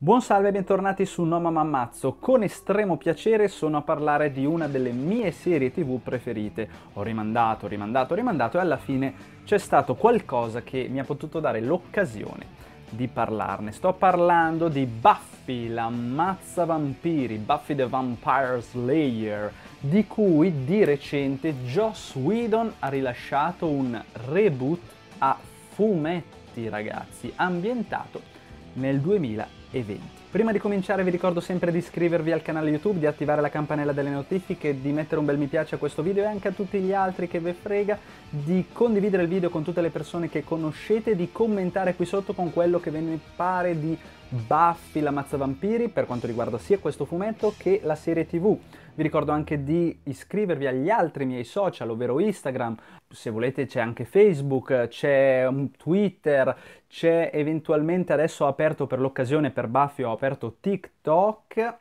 Buon salve e bentornati su No Mamma Mammazzo. Con estremo piacere sono a parlare di una delle mie serie tv preferite. Ho rimandato, rimandato, rimandato e alla fine c'è stato qualcosa che mi ha potuto dare l'occasione di parlarne. Sto parlando di Buffy, la mazza vampiri, Buffy the Vampire Slayer, di cui di recente Joss Whedon ha rilasciato un reboot a fumetti, ragazzi, ambientato nel 2000 e 20. Prima di cominciare vi ricordo sempre di iscrivervi al canale YouTube, di attivare la campanella delle notifiche, di mettere un bel mi piace a questo video e anche a tutti gli altri che ve frega, di condividere il video con tutte le persone che conoscete, di commentare qui sotto con quello che ve ne pare di Baffi la mazza vampiri per quanto riguarda sia questo fumetto che la serie TV. Vi ricordo anche di iscrivervi agli altri miei social, ovvero Instagram, se volete c'è anche Facebook, c'è mm, Twitter, c'è eventualmente adesso ho aperto per l'occasione per Buffy, ho aperto TikTok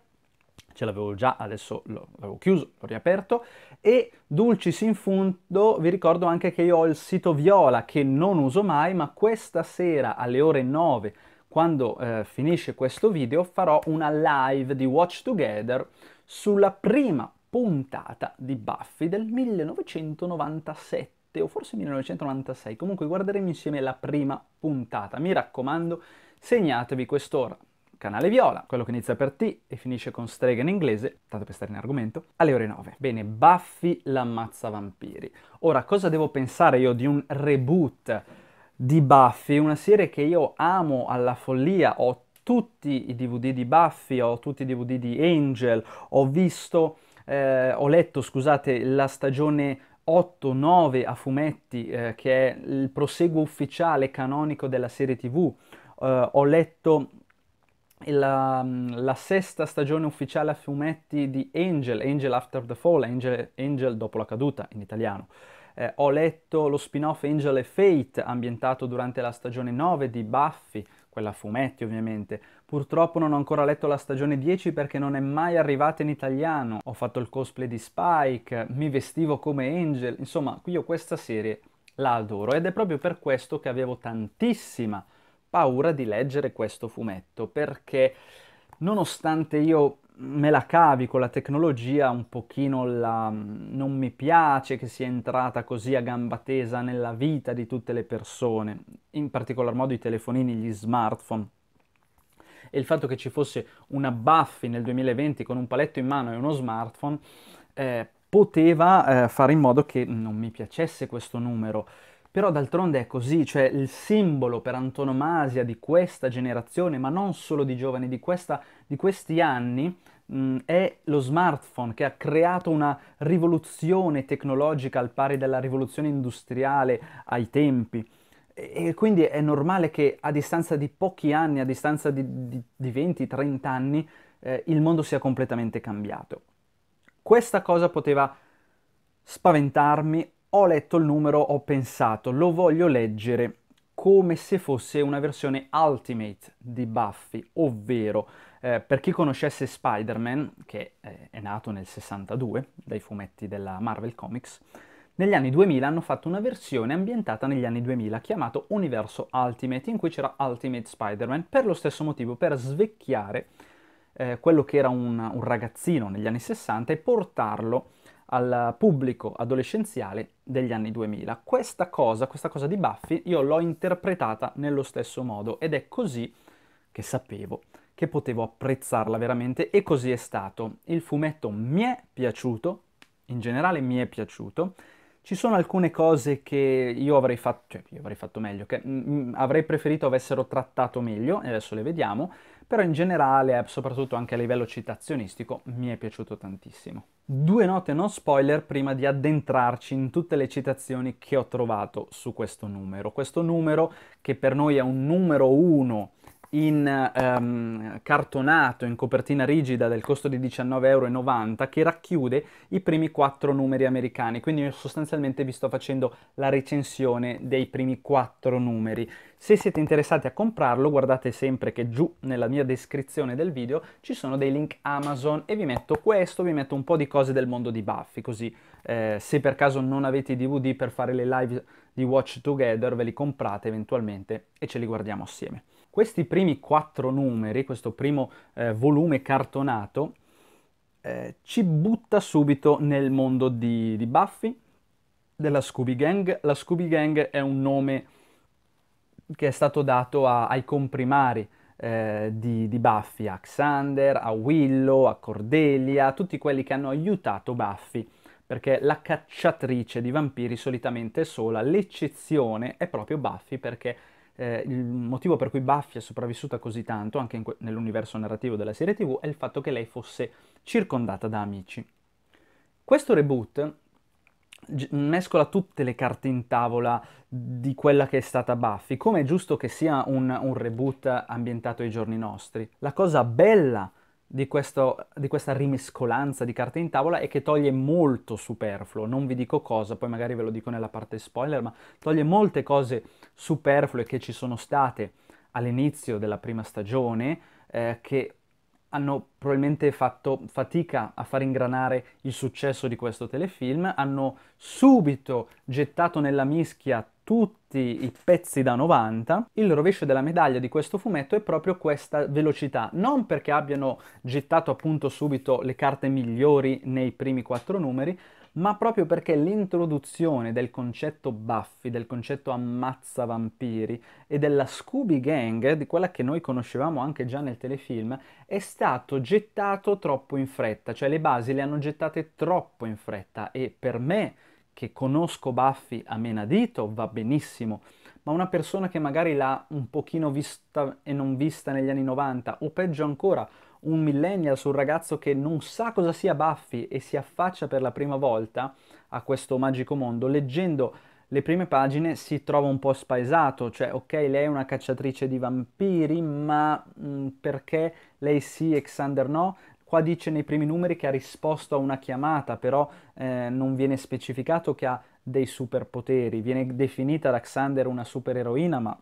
ce l'avevo già, adesso l'avevo chiuso, l'ho riaperto. E Dulcis in fondo, vi ricordo anche che io ho il sito Viola che non uso mai, ma questa sera alle ore 9, quando eh, finisce questo video, farò una live di Watch Together sulla prima puntata di Buffy del 1997 o forse 1996, comunque guarderemo insieme la prima puntata. Mi raccomando, segnatevi quest'ora. Canale Viola, quello che inizia per T e finisce con strega in inglese, tanto per stare in argomento, alle ore 9. Bene, Buffy l'ammazza vampiri. Ora, cosa devo pensare io di un reboot di Buffy, una serie che io amo alla follia, ho tutti i DVD di Buffy, ho tutti i DVD di Angel, ho visto, eh, ho letto, scusate, la stagione 8-9 a fumetti, eh, che è il proseguo ufficiale canonico della serie TV. Eh, ho letto la, mm, la, sesta stagione ufficiale a fumetti di Angel, Angel After the Fall, Angel, Angel dopo la caduta in italiano. Eh, ho letto lo spin-off Angel e Fate ambientato durante la stagione 9 di Buffy quella a fumetti ovviamente. Purtroppo non ho ancora letto la stagione 10 perché non è mai arrivata in italiano. Ho fatto il cosplay di Spike, mi vestivo come Angel, insomma, io questa serie la adoro ed è proprio per questo che avevo tantissima paura di leggere questo fumetto perché nonostante io me la cavi con la tecnologia, un pochino la, non mi piace che sia entrata così a gamba tesa nella vita di tutte le persone, in particolar modo i telefonini, gli smartphone. E il fatto che ci fosse una Buffy nel 2020 con un paletto in mano e uno smartphone eh, poteva eh, fare in modo che non mi piacesse questo numero. Però d'altronde è così, cioè il simbolo per antonomasia di questa generazione, ma non solo di giovani, di, questa, di questi anni, mh, mm, è lo smartphone che ha creato una rivoluzione tecnologica al pari della rivoluzione industriale ai tempi. E, quindi è normale che a distanza di pochi anni, a distanza di, di, di 20-30 anni, eh, il mondo sia completamente cambiato. Questa cosa poteva spaventarmi ho letto il numero, ho pensato, lo voglio leggere come se fosse una versione ultimate di Buffy, ovvero eh, per chi conoscesse Spider-Man, che eh, è nato nel 62 dai fumetti della Marvel Comics, negli anni 2000 hanno fatto una versione ambientata negli anni 2000 chiamato Universo Ultimate, in cui c'era Ultimate Spider-Man per lo stesso motivo, per svecchiare eh, quello che era un, un, ragazzino negli anni 60 e portarlo al pubblico adolescenziale degli anni 2000. Questa cosa, questa cosa di Buffy, io l'ho interpretata nello stesso modo ed è così che sapevo che potevo apprezzarla veramente e così è stato. Il fumetto mi è piaciuto, in generale mi è piaciuto. Ci sono alcune cose che io avrei fatto, cioè io avrei fatto meglio, che mh, mm, mm, avrei preferito avessero trattato meglio, e adesso le vediamo però in generale, eh, soprattutto anche a livello citazionistico, mi è piaciuto tantissimo. Due note non spoiler prima di addentrarci in tutte le citazioni che ho trovato su questo numero. Questo numero, che per noi è un numero uno in um, cartonato, in copertina rigida del costo di 19,90 euro che racchiude i primi quattro numeri americani, quindi io sostanzialmente vi sto facendo la recensione dei primi quattro numeri. Se siete interessati a comprarlo guardate sempre che giù nella mia descrizione del video ci sono dei link Amazon e vi metto questo, vi metto un po' di cose del mondo di Buffy, così eh, se per caso non avete i DVD per fare le live di Watch Together ve li comprate eventualmente e ce li guardiamo assieme. Questi primi quattro numeri, questo primo eh, volume cartonato, eh, ci butta subito nel mondo di, di Buffy, della Scooby Gang. La Scooby Gang è un nome che è stato dato a, ai comprimari eh, di, di, Buffy, a Xander, a Willow, a Cordelia, a tutti quelli che hanno aiutato Buffy, perché la cacciatrice di vampiri solitamente è sola, l'eccezione è proprio Buffy perché eh, il motivo per cui Buffy è sopravvissuta così tanto, anche que- nell'universo narrativo della serie TV, è il fatto che lei fosse circondata da amici. Questo reboot mescola tutte le carte in tavola di quella che è stata Buffy, come è giusto che sia un, un reboot ambientato ai giorni nostri. La cosa bella di, questo, di questa rimescolanza di carte in tavola e che toglie molto superfluo, non vi dico cosa, poi magari ve lo dico nella parte spoiler, ma toglie molte cose superflue che ci sono state all'inizio della prima stagione eh, che hanno probabilmente fatto fatica a far ingranare il successo di questo telefilm, hanno subito gettato nella mischia tutti i pezzi da 90, il rovescio della medaglia di questo fumetto è proprio questa velocità, non perché abbiano gettato appunto subito le carte migliori nei primi quattro numeri, ma proprio perché l'introduzione del concetto Buffy, del concetto ammazza vampiri e della Scooby Gang, di quella che noi conoscevamo anche già nel telefilm, è stato gettato troppo in fretta, cioè le basi le hanno gettate troppo in fretta e per me che conosco Buffy a menadito va benissimo, ma una persona che magari l'ha un pochino vista e non vista negli anni 90, o peggio ancora, un millennial su un ragazzo che non sa cosa sia Buffy e si affaccia per la prima volta a questo magico mondo, leggendo le prime pagine si trova un po' spaesato, cioè ok lei è una cacciatrice di vampiri, ma mh, mm, perché lei sì e Xander no? Qua dice nei primi numeri che ha risposto a una chiamata, però eh, non viene specificato che ha dei superpoteri. Viene definita da Xander una supereroina, ma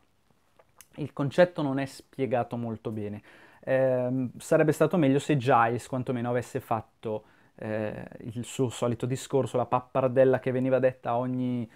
il concetto non è spiegato molto bene. Eh, sarebbe stato meglio se Giles quantomeno avesse fatto eh, il suo solito discorso, la pappardella che veniva detta a ogni,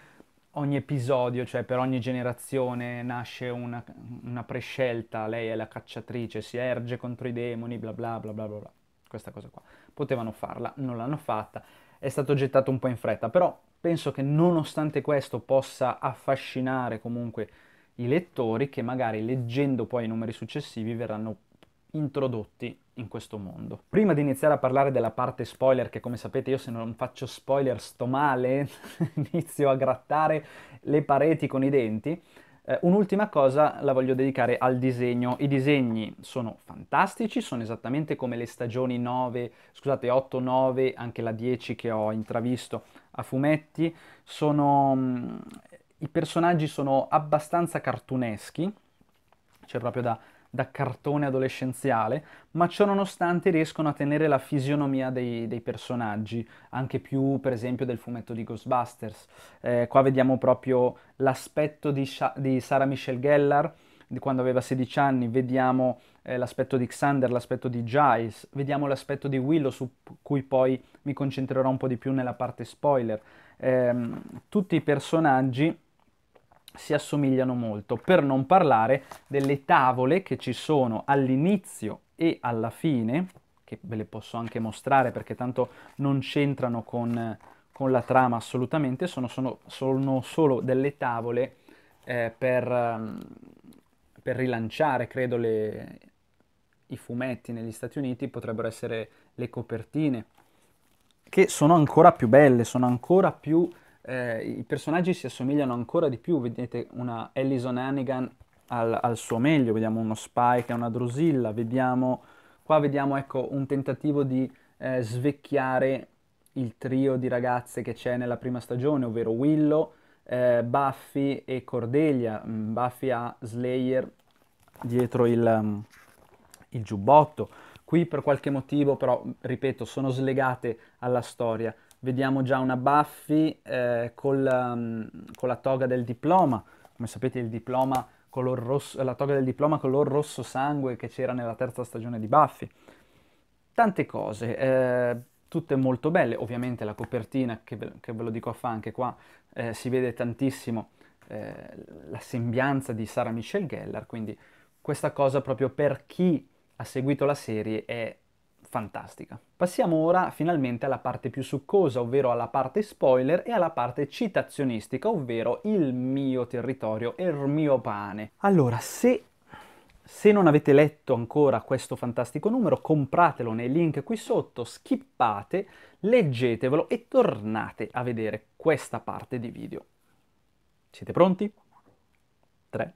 ogni episodio, cioè per ogni generazione nasce una, una, prescelta, lei è la cacciatrice, si erge contro i demoni, bla bla bla bla bla questa cosa qua. Potevano farla, non l'hanno fatta, è stato gettato un po' in fretta, però penso che nonostante questo possa affascinare comunque i lettori che magari leggendo poi i numeri successivi verranno introdotti in questo mondo. Prima di iniziare a parlare della parte spoiler, che come sapete io se non faccio spoiler sto male, inizio a grattare le pareti con i denti, eh, un'ultima cosa la voglio dedicare al disegno. I disegni sono fantastici, sono esattamente come le stagioni 9, scusate 8, 9, anche la 10 che ho intravisto a fumetti. Sono, mh, mm, I personaggi sono abbastanza cartuneschi, c'è cioè proprio da da cartone adolescenziale, ma ciò nonostante riescono a tenere la fisionomia dei, dei personaggi, anche più per esempio del fumetto di Ghostbusters. Eh, qua vediamo proprio l'aspetto di, Sha- di Sara Michelle Gellar, di quando aveva 16 anni, vediamo eh, l'aspetto di Xander, l'aspetto di Giles, vediamo l'aspetto di Willow su cui poi mi concentrerò un po' di più nella parte spoiler. Eh, tutti i personaggi si assomigliano molto, per non parlare delle tavole che ci sono all'inizio e alla fine, che ve le posso anche mostrare perché tanto non c'entrano con, con, la trama assolutamente, sono, sono, sono solo delle tavole eh, per, ehm, per rilanciare, credo, le, i fumetti negli Stati Uniti, potrebbero essere le copertine, che sono ancora più belle, sono ancora più eh, i personaggi si assomigliano ancora di più, vedete una Allison Hannigan al, al suo meglio, vediamo uno Spike, una Drusilla, vediamo, qua vediamo ecco, un tentativo di eh, svecchiare il trio di ragazze che c'è nella prima stagione, ovvero Willow, eh, Buffy e Cordelia. Mm, Buffy ha Slayer dietro il, mm, il giubbotto. Qui per qualche motivo però, ripeto, sono slegate alla storia vediamo già una Buffy eh, col, um, con la toga del diploma, come sapete il diploma color rosso, la toga del diploma color rosso sangue che c'era nella terza stagione di Buffy. Tante cose, eh, tutte molto belle, ovviamente la copertina, che ve, che ve lo dico a fa anche qua, eh, si vede tantissimo eh, la sembianza di Sarah Michelle Gellar, quindi questa cosa proprio per chi ha seguito la serie è fantastica. Passiamo ora finalmente alla parte più succosa, ovvero alla parte spoiler e alla parte citazionistica, ovvero il mio territorio e il mio pane. Allora, se se non avete letto ancora questo fantastico numero, compratelo nei link qui sotto, skippate, leggetevelo e tornate a vedere questa parte di video. Siete pronti? 3,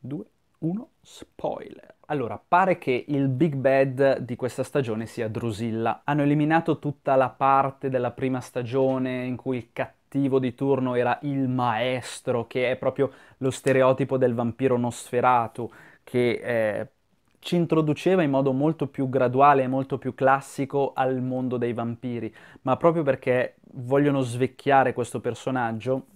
2, 1, spoiler! Allora, pare che il big bad di questa stagione sia Drusilla. Hanno eliminato tutta la parte della prima stagione in cui il cattivo di turno era il maestro, che è proprio lo stereotipo del vampiro nosferato, che eh, ci introduceva in modo molto più graduale e molto più classico al mondo dei vampiri, ma proprio perché vogliono svecchiare questo personaggio,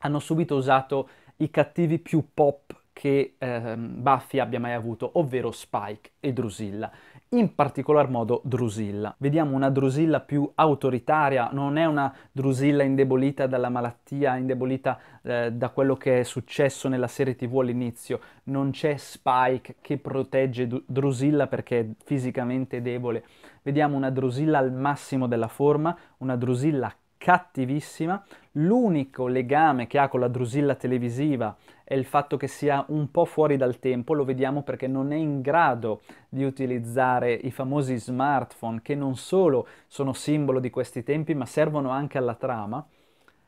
hanno subito usato i cattivi più pop che eh, Buffy abbia mai avuto, ovvero Spike e Drusilla. In particolar modo Drusilla. Vediamo una Drusilla più autoritaria, non è una Drusilla indebolita dalla malattia, indebolita eh, da quello che è successo nella serie TV all'inizio. Non c'è Spike che protegge Drusilla perché è fisicamente debole. Vediamo una Drusilla al massimo della forma, una Drusilla cattivissima. L'unico legame che ha con la Drusilla televisiva è il fatto che sia un po' fuori dal tempo, lo vediamo perché non è in grado di utilizzare i famosi smartphone che non solo sono simbolo di questi tempi ma servono anche alla trama.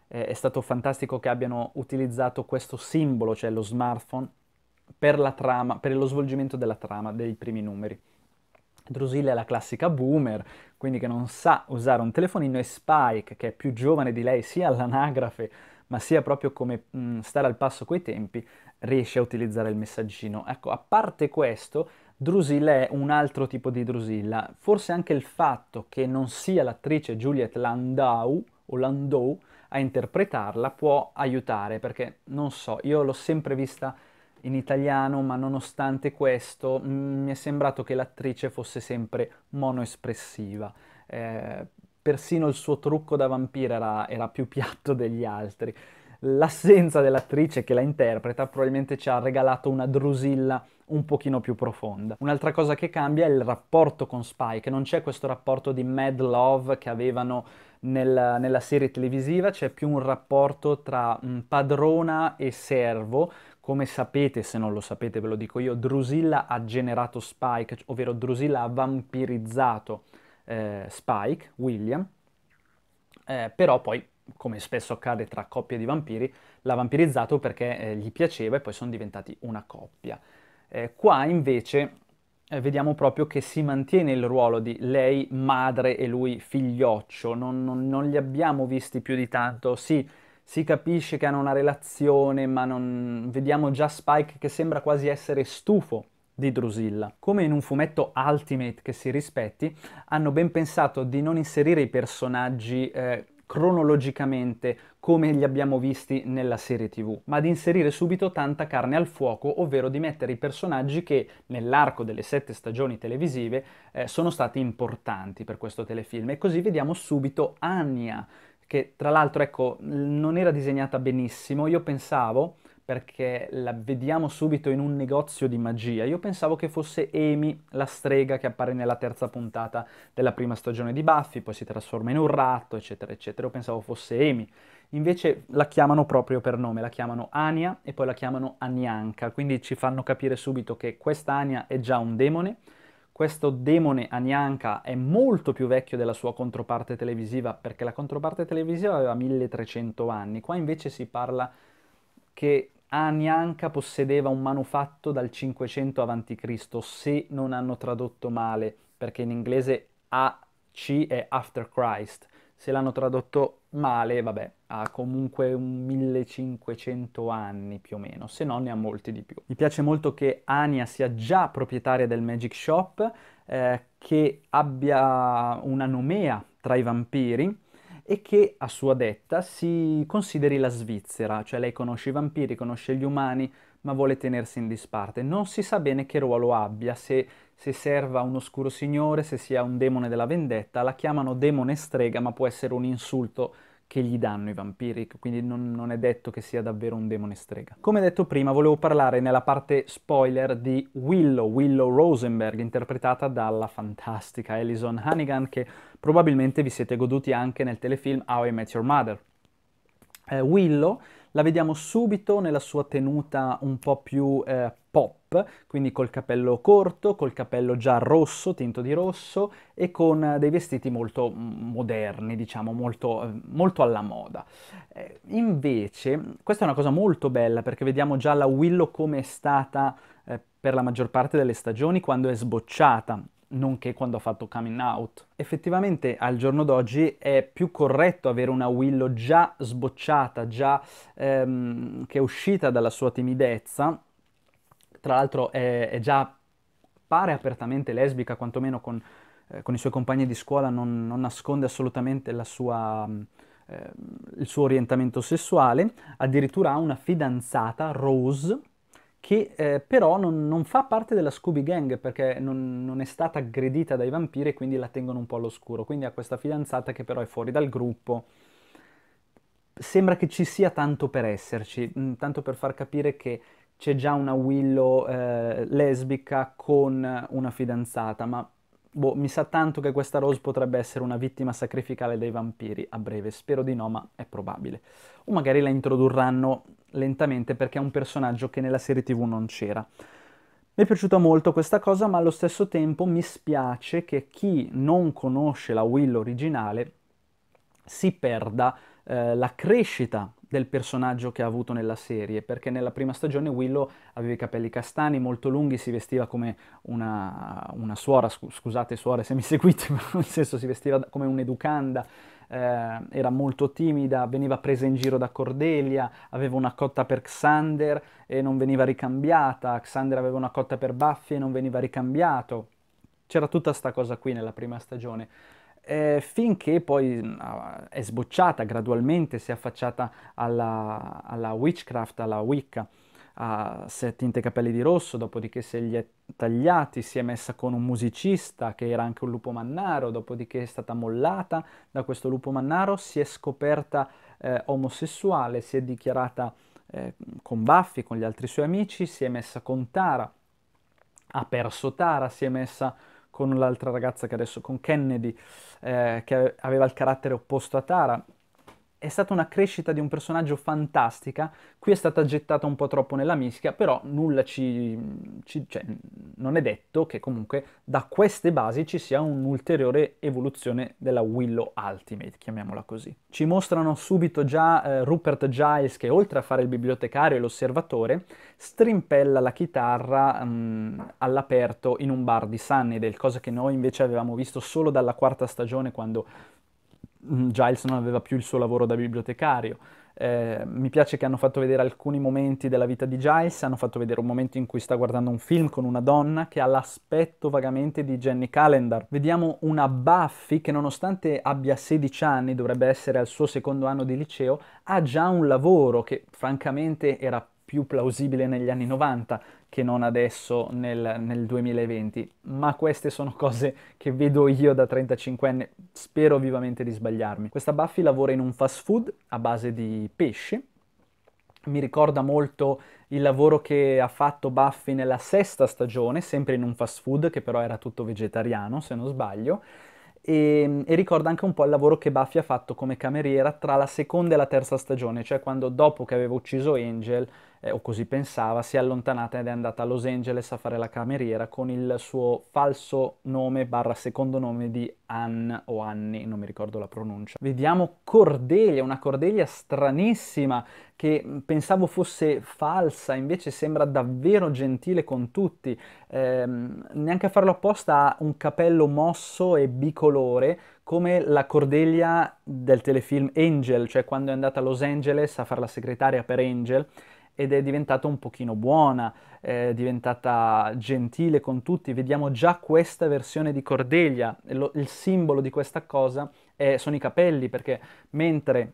Eh, è stato fantastico che abbiano utilizzato questo simbolo, cioè lo smartphone, per la trama, per lo svolgimento della trama dei primi numeri. Drusilla è la classica boomer, quindi che non sa usare un telefonino, e Spike, che è più giovane di lei sia all'anagrafe ma sia proprio come mh, mm, stare al passo coi tempi, riesce a utilizzare il messaggino. Ecco, a parte questo, Drusilla è un altro tipo di Drusilla, forse anche il fatto che non sia l'attrice Juliet Landau o Landau a interpretarla può aiutare, perché non so, io l'ho sempre vista in italiano, ma nonostante questo mh, mm, mi è sembrato che l'attrice fosse sempre monoespressiva. Eh, persino il suo trucco da vampiro era, era più piatto degli altri. L'assenza dell'attrice che la interpreta probabilmente ci ha regalato una drusilla un pochino più profonda. Un'altra cosa che cambia è il rapporto con Spike, non c'è questo rapporto di mad love che avevano nel, nella serie televisiva, c'è più un rapporto tra mm, padrona e servo. Come sapete, se non lo sapete ve lo dico io, Drusilla ha generato Spike, ovvero Drusilla ha vampirizzato eh, Spike, William, eh, però poi, come spesso accade tra coppie di vampiri, l'ha vampirizzato perché eh, gli piaceva e poi sono diventati una coppia. Eh, qua invece eh, vediamo proprio che si mantiene il ruolo di lei madre e lui figlioccio, non, non, non li abbiamo visti più di tanto, sì, si capisce che hanno una relazione, ma non... vediamo già Spike che sembra quasi essere stufo di Drusilla. Come in un fumetto Ultimate che si rispetti, hanno ben pensato di non inserire i personaggi eh, cronologicamente come li abbiamo visti nella serie tv, ma di inserire subito tanta carne al fuoco, ovvero di mettere i personaggi che nell'arco delle sette stagioni televisive eh, sono stati importanti per questo telefilm. E così vediamo subito Anya, che tra l'altro ecco, non era disegnata benissimo, io pensavo perché la vediamo subito in un negozio di magia. Io pensavo che fosse Amy, la strega che appare nella terza puntata della prima stagione di Buffy, poi si trasforma in un ratto, eccetera, eccetera. Io pensavo fosse Amy. Invece la chiamano proprio per nome, la chiamano Ania e poi la chiamano Anianca, quindi ci fanno capire subito che questa Ania è già un demone. Questo demone Anianca è molto più vecchio della sua controparte televisiva, perché la controparte televisiva aveva 1300 anni, qua invece si parla che Anianca ah, possedeva un manufatto dal 500 a.C., se non hanno tradotto male, perché in inglese AC è After Christ. Se l'hanno tradotto male, vabbè, ha comunque un 1500 anni più o meno, se no ne ha molti di più. Mi piace molto che Ania sia già proprietaria del Magic Shop, eh, che abbia una nomea tra i vampiri, e che a sua detta si consideri la Svizzera, cioè lei conosce i vampiri, conosce gli umani, ma vuole tenersi in disparte. Non si sa bene che ruolo abbia, se, se serva un oscuro signore, se sia un demone della vendetta, la chiamano demone strega, ma può essere un insulto che gli danno i vampiri, quindi non, non, è detto che sia davvero un demone strega. Come detto prima, volevo parlare nella parte spoiler di Willow, Willow Rosenberg, interpretata dalla fantastica Alison Hannigan, che probabilmente vi siete goduti anche nel telefilm How I Met Your Mother. Eh, Willow la vediamo subito nella sua tenuta un po' più eh, pop, quindi col capello corto, col capello già rosso, tinto di rosso e con dei vestiti molto mm, moderni, diciamo, molto, eh, molto alla moda. Eh, invece, questa è una cosa molto bella perché vediamo già la Willow come è stata eh, per la maggior parte delle stagioni quando è sbocciata nonché quando ha fatto coming out. Effettivamente al giorno d'oggi è più corretto avere una Willow già sbocciata, già ehm, che è uscita dalla sua timidezza, tra l'altro è, è già pare apertamente lesbica, quantomeno con, eh, con i suoi compagni di scuola non, non nasconde assolutamente la sua ehm, il suo orientamento sessuale, addirittura ha una fidanzata, Rose, che eh, però non, non, fa parte della Scooby Gang perché non, non, è stata aggredita dai vampiri e quindi la tengono un po' all'oscuro. Quindi ha questa fidanzata che però è fuori dal gruppo. Sembra che ci sia tanto per esserci, mm, tanto per far capire che c'è già una Willow eh, lesbica con una fidanzata, ma boh, mi sa tanto che questa Rose potrebbe essere una vittima sacrificale dei vampiri a breve. Spero di no, ma è probabile. O magari la introdurranno lentamente perché è un personaggio che nella serie tv non c'era. Mi è piaciuta molto questa cosa, ma allo stesso tempo mi spiace che chi non conosce la Will originale si perda eh, la crescita del personaggio che ha avuto nella serie, perché nella prima stagione Willow aveva i capelli castani molto lunghi, si vestiva come una, una suora, scusate suore se mi seguite, ma nel senso si vestiva come un'educanda, eh, era molto timida, veniva presa in giro da Cordelia, aveva una cotta per Xander e non veniva ricambiata, Xander aveva una cotta per Buffy e non veniva ricambiato. C'era tutta sta cosa qui nella prima stagione. Eh, finché poi mm, è sbocciata gradualmente, si è affacciata alla, alla witchcraft, alla Wicca ha è tinte i capelli di rosso, dopodiché se li è tagliati, si è messa con un musicista che era anche un lupo mannaro, dopodiché è stata mollata da questo lupo mannaro, si è scoperta eh, omosessuale, si è dichiarata eh, con Baffi, con gli altri suoi amici, si è messa con Tara, ha perso Tara, si è messa con l'altra ragazza che adesso con Kennedy, eh, che aveva il carattere opposto a Tara, è stata una crescita di un personaggio fantastica, qui è stata gettata un po' troppo nella mischia, però nulla ci... ci cioè, non è detto che comunque da queste basi ci sia un'ulteriore evoluzione della Willow Ultimate, chiamiamola così. Ci mostrano subito già eh, Rupert Giles che oltre a fare il bibliotecario e l'osservatore, strimpella la chitarra mh, mm, all'aperto in un bar di Sunnydale, cosa che noi invece avevamo visto solo dalla quarta stagione quando Mm, Giles non aveva più il suo lavoro da bibliotecario. Eh, mi piace che hanno fatto vedere alcuni momenti della vita di Giles, hanno fatto vedere un momento in cui sta guardando un film con una donna che ha l'aspetto vagamente di Jenny Calendar. Vediamo una Buffy che nonostante abbia 16 anni, dovrebbe essere al suo secondo anno di liceo, ha già un lavoro che francamente era più plausibile negli anni 90 che non adesso nel, nel 2020, ma queste sono cose che vedo io da 35 anni, spero vivamente di sbagliarmi. Questa Buffy lavora in un fast food a base di pesce, mi ricorda molto il lavoro che ha fatto Buffy nella sesta stagione, sempre in un fast food che però era tutto vegetariano, se non sbaglio, e, e, ricorda anche un po' il lavoro che Buffy ha fatto come cameriera tra la seconda e la terza stagione, cioè quando dopo che aveva ucciso Angel eh, o così pensava, si è allontanata ed è andata a Los Angeles a fare la cameriera con il suo falso nome barra secondo nome di Ann o Anni, non mi ricordo la pronuncia. Vediamo Cordelia, una Cordelia stranissima che mm, pensavo fosse falsa, invece sembra davvero gentile con tutti. Eh, neanche a farlo apposta ha un capello mosso e bicolore come la Cordelia del telefilm Angel, cioè quando è andata a Los Angeles a fare la segretaria per Angel ed è diventata un pochino buona, è diventata gentile con tutti. Vediamo già questa versione di Cordelia, Lo, il simbolo di questa cosa è, sono i capelli, perché mentre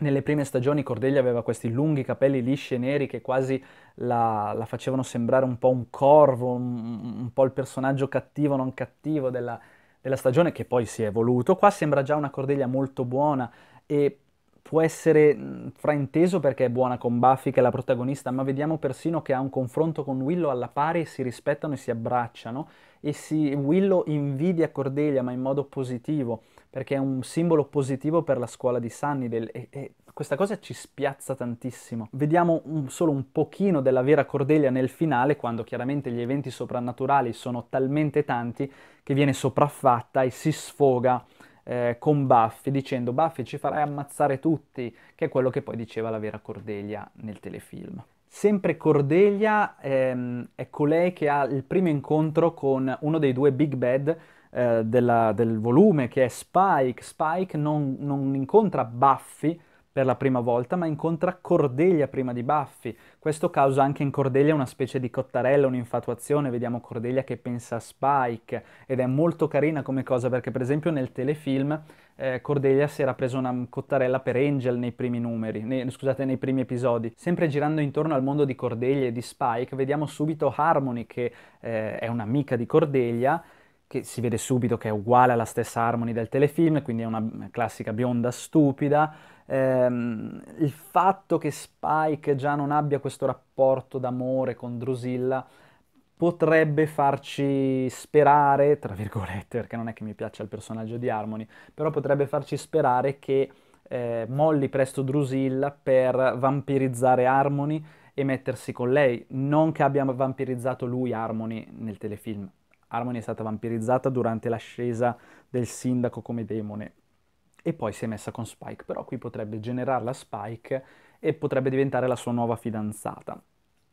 nelle prime stagioni Cordelia aveva questi lunghi capelli lisci e neri che quasi la, la facevano sembrare un po' un corvo, un, un po' il personaggio cattivo, non cattivo della, della stagione che poi si è evoluto. Qua sembra già una Cordelia molto buona e può essere frainteso perché è buona con Buffy che è la protagonista, ma vediamo persino che ha un confronto con Willow alla pari e si rispettano e si abbracciano e si, Willow invidia Cordelia ma in modo positivo perché è un simbolo positivo per la scuola di Sunnydale e, e questa cosa ci spiazza tantissimo. Vediamo un, solo un pochino della vera Cordelia nel finale quando chiaramente gli eventi soprannaturali sono talmente tanti che viene sopraffatta e si sfoga eh, con Buffy dicendo Buffy ci farai ammazzare tutti, che è quello che poi diceva la vera Cordelia nel telefilm. Sempre Cordelia ehm, è colei che ha il primo incontro con uno dei due Big Bad eh, della, del volume, che è Spike. Spike non, non incontra Buffy, per la prima volta, ma incontra Cordelia prima di Buffy. Questo causa anche in Cordelia una specie di cottarella, un'infatuazione. Vediamo Cordelia che pensa a Spike ed è molto carina come cosa perché per esempio nel telefilm eh, Cordelia si era presa una cottarella per Angel nei primi numeri, nei, scusate, nei primi episodi. Sempre girando intorno al mondo di Cordelia e di Spike, vediamo subito Harmony che eh, è un'amica di Cordelia che si vede subito che è uguale alla stessa Harmony del telefilm, quindi è una classica bionda stupida, ehm, il fatto che Spike già non abbia questo rapporto d'amore con Drusilla potrebbe farci sperare, tra virgolette, perché non è che mi piaccia il personaggio di Harmony, però potrebbe farci sperare che eh, molli presto Drusilla per vampirizzare Harmony e mettersi con lei. Non che abbia vampirizzato lui Harmony nel telefilm. Harmony è stata vampirizzata durante l'ascesa del sindaco come demone, e poi si è messa con Spike, però qui potrebbe generarla Spike e potrebbe diventare la sua nuova fidanzata.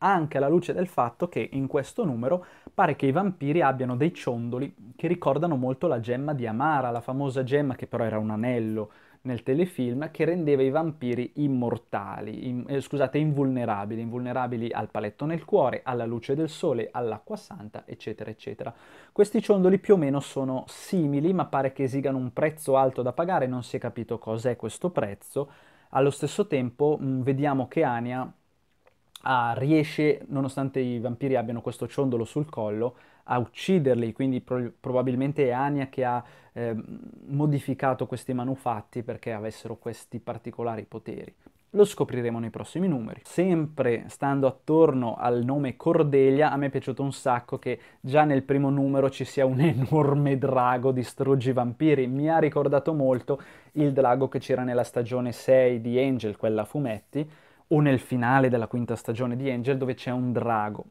Anche alla luce del fatto che in questo numero pare che i vampiri abbiano dei ciondoli che ricordano molto la gemma di Amara, la famosa gemma che però era un anello, nel telefilm che rendeva i vampiri immortali, in, eh, scusate, invulnerabili, invulnerabili al paletto nel cuore, alla luce del sole, all'acqua santa, eccetera, eccetera. Questi ciondoli più o meno sono simili, ma pare che esigano un prezzo alto da pagare, non si è capito cos'è questo prezzo. Allo stesso tempo mh, mm, vediamo che Ania ah, riesce, nonostante i vampiri abbiano questo ciondolo sul collo, a ucciderli, quindi pro- probabilmente è Ania che ha eh, modificato questi manufatti perché avessero questi particolari poteri. Lo scopriremo nei prossimi numeri. Sempre stando attorno al nome Cordelia, a me è piaciuto un sacco che già nel primo numero ci sia un enorme drago distruggi vampiri. Mi ha ricordato molto il drago che c'era nella stagione 6 di Angel, quella a fumetti, o nel finale della quinta stagione di Angel dove c'è un drago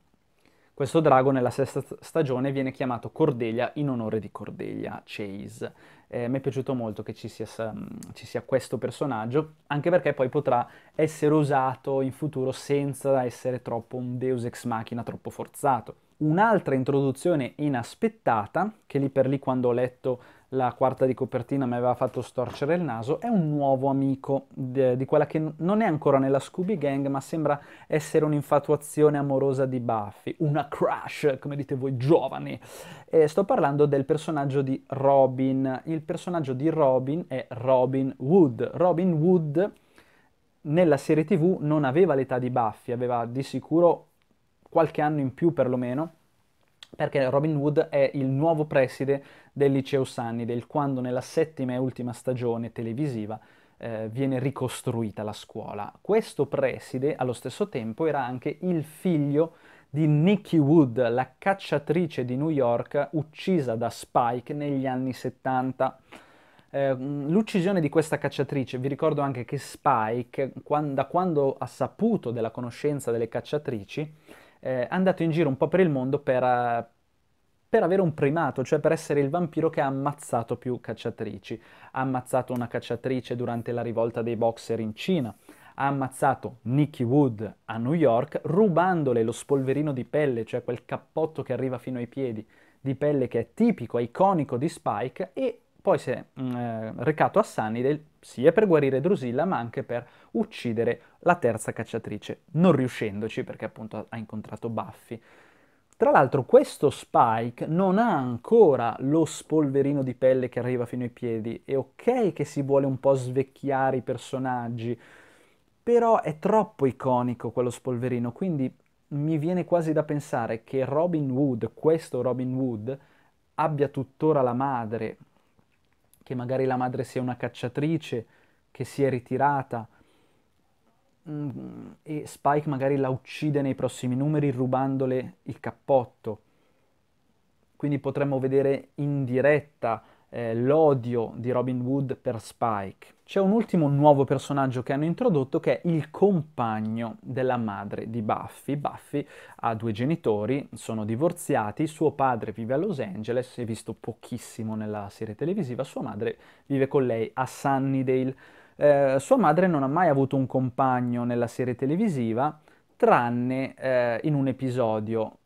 questo drago nella sesta stagione viene chiamato Cordelia in onore di Cordelia Chase. Eh, mi è piaciuto molto che ci sia, mm, ci sia, questo personaggio, anche perché poi potrà essere usato in futuro senza essere troppo un deus ex machina troppo forzato. Un'altra introduzione inaspettata, che lì per lì quando ho letto la quarta di copertina mi aveva fatto storcere il naso, è un nuovo amico de, di quella che non è ancora nella Scooby Gang, ma sembra essere un'infatuazione amorosa di Buffy, una crush, come dite voi giovani. E sto parlando del personaggio di Robin. Il personaggio di Robin è Robin Wood. Robin Wood nella serie TV non aveva l'età di Buffy, aveva di sicuro qualche anno in più perlomeno perché Robin Wood è il nuovo preside del liceo del quando nella settima e ultima stagione televisiva eh, viene ricostruita la scuola. Questo preside allo stesso tempo era anche il figlio di Nikki Wood, la cacciatrice di New York uccisa da Spike negli anni 70. Eh, l'uccisione di questa cacciatrice, vi ricordo anche che Spike, quando, da quando ha saputo della conoscenza delle cacciatrici, eh, andato in giro un po' per il mondo per, eh, per avere un primato, cioè per essere il vampiro che ha ammazzato più cacciatrici. Ha ammazzato una cacciatrice durante la rivolta dei boxer in Cina, ha ammazzato Nicky Wood a New York rubandole lo spolverino di pelle, cioè quel cappotto che arriva fino ai piedi, di pelle che è tipico, è iconico di Spike, e poi si è mh, mm, eh, recato a Sunnydale sia per guarire Drusilla ma anche per uccidere la terza cacciatrice, non riuscendoci perché appunto ha incontrato Buffy. Tra l'altro questo Spike non ha ancora lo spolverino di pelle che arriva fino ai piedi, è ok che si vuole un po' svecchiare i personaggi, però è troppo iconico quello spolverino, quindi mi viene quasi da pensare che Robin Wood, questo Robin Wood, abbia tuttora la madre che magari la madre sia una cacciatrice, che si è ritirata mm, e Spike magari la uccide nei prossimi numeri rubandole il cappotto. Quindi potremmo vedere in diretta eh, l'odio di Robin Hood per Spike. C'è un ultimo nuovo personaggio che hanno introdotto che è il compagno della madre di Buffy. Buffy ha due genitori, sono divorziati, suo padre vive a Los Angeles, si è visto pochissimo nella serie televisiva, sua madre vive con lei a Sunnydale. Eh, sua madre non ha mai avuto un compagno nella serie televisiva, tranne eh, in un episodio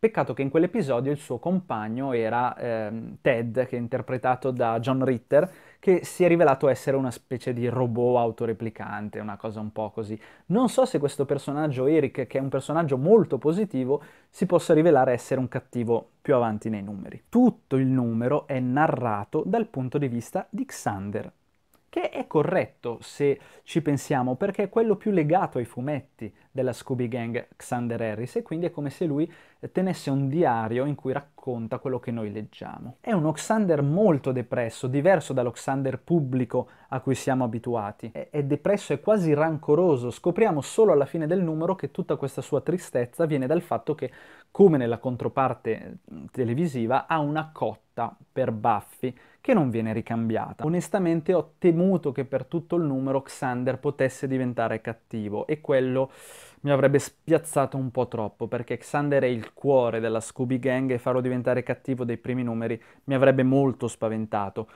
Peccato che in quell'episodio il suo compagno era ehm, Ted, che è interpretato da John Ritter, che si è rivelato essere una specie di robot autoreplicante, una cosa un po' così. Non so se questo personaggio Eric, che è un personaggio molto positivo, si possa rivelare essere un cattivo più avanti nei numeri. Tutto il numero è narrato dal punto di vista di Xander, che è corretto se ci pensiamo, perché è quello più legato ai fumetti della Scooby Gang Xander Harris e quindi è come se lui tenesse un diario in cui racconta quello che noi leggiamo. È un Xander molto depresso, diverso dall'Xander pubblico a cui siamo abituati. È, è depresso e quasi rancoroso, scopriamo solo alla fine del numero che tutta questa sua tristezza viene dal fatto che come nella controparte televisiva, ha una cotta per baffi che non viene ricambiata. Onestamente ho temuto che per tutto il numero Xander potesse diventare cattivo e quello mi avrebbe spiazzato un po' troppo perché Xander è il cuore della Scooby Gang e farlo diventare cattivo dei primi numeri mi avrebbe molto spaventato.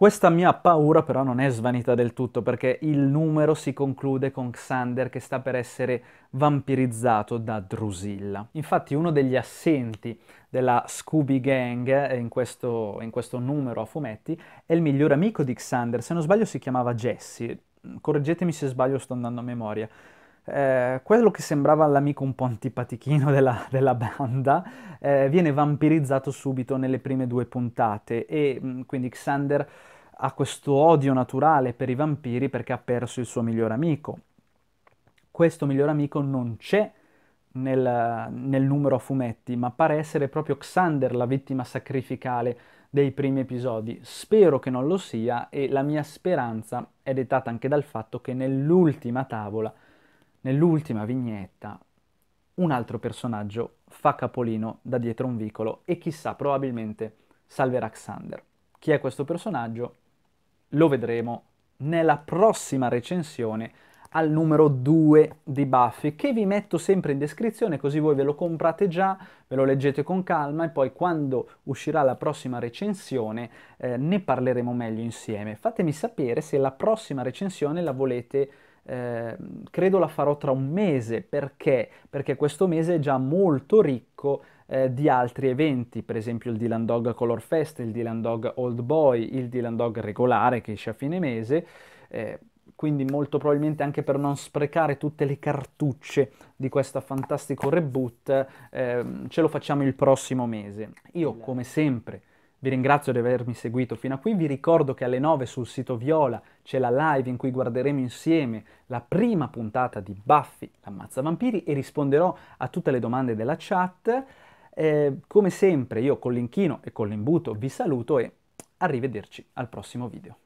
Questa mia paura però non è svanita del tutto perché il numero si conclude con Xander che sta per essere vampirizzato da Drusilla. Infatti uno degli assenti della Scooby Gang eh, in questo, in questo numero a fumetti è il migliore amico di Xander, se non sbaglio si chiamava Jesse, correggetemi se sbaglio sto andando a memoria, eh, quello che sembrava l'amico un po' antipatichino della, della banda eh, viene vampirizzato subito nelle prime due puntate e mh, mm, quindi Xander ha questo odio naturale per i vampiri perché ha perso il suo miglior amico. Questo miglior amico non c'è nel, nel numero a fumetti, ma pare essere proprio Xander la vittima sacrificale dei primi episodi. Spero che non lo sia e la mia speranza è dettata anche dal fatto che nell'ultima tavola Nell'ultima vignetta un altro personaggio fa capolino da dietro un vicolo e chissà, probabilmente salverà Xander. Chi è questo personaggio? Lo vedremo nella prossima recensione al numero 2 di Buffy che vi metto sempre in descrizione così voi ve lo comprate già, ve lo leggete con calma e poi quando uscirà la prossima recensione eh, ne parleremo meglio insieme. Fatemi sapere se la prossima recensione la volete Ehm, credo la farò tra un mese, perché? Perché questo mese è già molto ricco eh, di altri eventi, per esempio il Dylan Dog Color Fest, il Dylan Dog Old Boy, il Dylan Dog regolare che esce a fine mese, eh, quindi molto probabilmente anche per non sprecare tutte le cartucce di questo fantastico reboot, ehm, ce lo facciamo il prossimo mese. Io, come sempre, vi ringrazio di avermi seguito fino a qui, vi ricordo che alle 9 sul sito Viola c'è la live in cui guarderemo insieme la prima puntata di Buffy, l'ammazza vampiri e risponderò a tutte le domande della chat. Eh, come sempre io con l'inchino e con l'imbuto vi saluto e arrivederci al prossimo video.